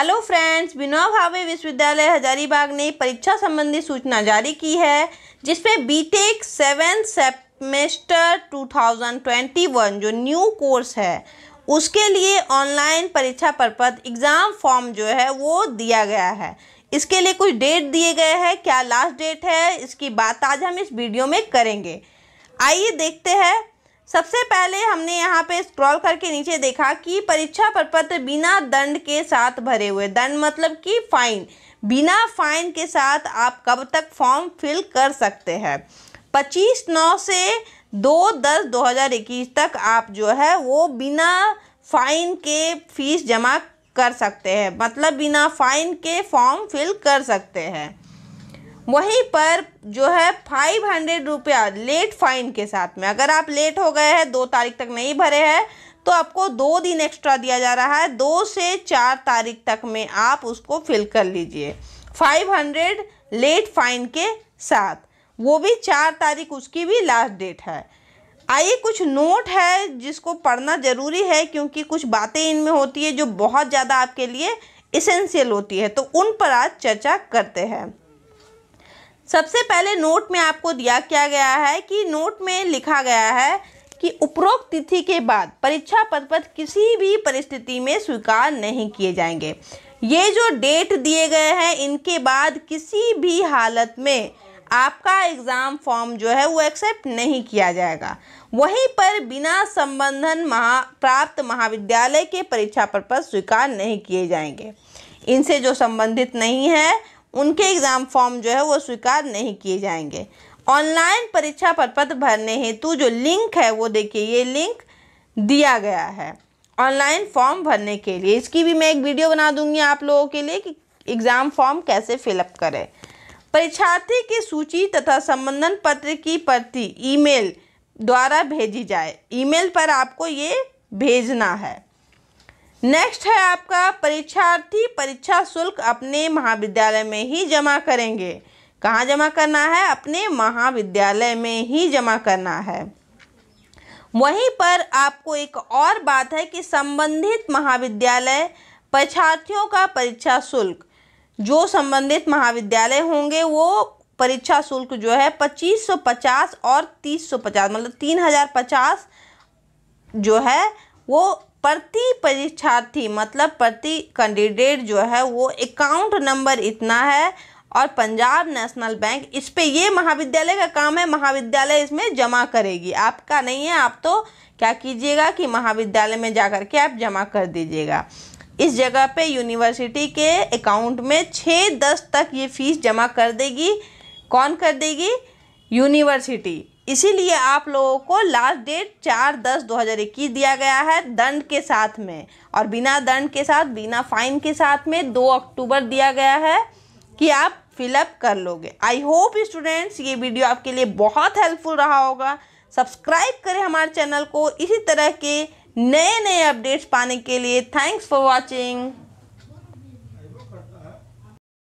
hello friends Vinoba भावे विश्वविद्यालय हजारीबाग ने परीक्षा संबंधी सूचना जारी की है जिसमें बीटेक सेवन सेमेस्टर 2021 जो न्यू कोर्स है उसके लिए ऑनलाइन परीक्षा परपद एग्ज़ाम फॉर्म जो है वो दिया गया है इसके लिए कुछ डेट दिए गए हैं क्या लास्ट डेट है इसकी बात आज हम इस वीडियो में करेंगे आइए देखते हैं सबसे पहले हमने यहाँ पे स्क्रॉल करके नीचे देखा कि परीक्षा प्रपत्र बिना दंड के साथ भरे हुए दंड मतलब कि फाइन बिना फाइन के साथ आप कब तक फॉर्म फिल कर सकते हैं पच्चीस नौ से दो दस दो हज़ार इक्कीस तक आप जो है वो बिना फाइन के फीस जमा कर सकते हैं मतलब बिना फाइन के फॉर्म फिल कर सकते हैं वहीं पर जो है फाइव हंड्रेड रुपया लेट फाइन के साथ में अगर आप लेट हो गए हैं दो तारीख तक नहीं भरे हैं तो आपको दो दिन एक्स्ट्रा दिया जा रहा है दो से चार तारीख तक में आप उसको फिल कर लीजिए फाइव हंड्रेड लेट फाइन के साथ वो भी चार तारीख उसकी भी लास्ट डेट है आइए कुछ नोट है जिसको पढ़ना ज़रूरी है क्योंकि कुछ बातें इनमें होती है जो बहुत ज़्यादा आपके लिए इसेंशियल होती है तो उन पर आज चर्चा करते हैं सबसे पहले नोट में आपको दिया क्या गया है कि नोट में लिखा गया है कि उपरोक्त तिथि के बाद परीक्षा पद पर किसी भी परिस्थिति में स्वीकार नहीं किए जाएंगे ये जो डेट दिए गए हैं इनके बाद किसी भी हालत में आपका एग्ज़ाम फॉर्म जो है वो एक्सेप्ट नहीं किया जाएगा वहीं पर बिना संबंधन महा प्राप्त महाविद्यालय के परीक्षा पर स्वीकार नहीं किए जाएंगे इनसे जो संबंधित नहीं है उनके एग्ज़ाम फॉर्म जो है वो स्वीकार नहीं किए जाएंगे ऑनलाइन परीक्षा पत्र भरने हेतु जो लिंक है वो देखिए ये लिंक दिया गया है ऑनलाइन फॉर्म भरने के लिए इसकी भी मैं एक वीडियो बना दूंगी आप लोगों के लिए कि एग्ज़ाम फॉर्म कैसे फिलअप करें परीक्षार्थी की सूची तथा संबंधन पत्र की प्रति ईमेल द्वारा भेजी जाए ईमेल पर आपको ये भेजना है नेक्स्ट है आपका परीक्षार्थी परीक्षा शुल्क अपने महाविद्यालय में ही जमा करेंगे कहाँ जमा करना है अपने महाविद्यालय में ही जमा करना है वहीं पर आपको एक और बात है कि संबंधित महाविद्यालय परीक्षार्थियों का परीक्षा शुल्क जो संबंधित महाविद्यालय होंगे वो परीक्षा शुल्क जो है पचास और पचास मतलब पचास जो है वो प्रति परीक्षार्थी मतलब प्रति कैंडिडेट जो है वो अकाउंट नंबर इतना है और पंजाब नेशनल बैंक इस पे ये महाविद्यालय का काम है महाविद्यालय इसमें जमा करेगी आपका नहीं है आप तो क्या कीजिएगा कि महाविद्यालय में जा कर के आप जमा कर दीजिएगा इस जगह पे यूनिवर्सिटी के अकाउंट में छः दस तक ये फीस जमा कर देगी कौन कर देगी यूनिवर्सिटी इसीलिए आप लोगों को लास्ट डेट चार दस दो हज़ार इक्कीस दिया गया है दंड के साथ में और बिना दंड के साथ बिना फाइन के साथ में दो अक्टूबर दिया गया है कि आप फिलअप कर लोगे आई होप स्टूडेंट्स ये वीडियो आपके लिए बहुत हेल्पफुल रहा होगा सब्सक्राइब करें हमारे चैनल को इसी तरह के नए नए अपडेट्स पाने के लिए थैंक्स फॉर वॉचिंग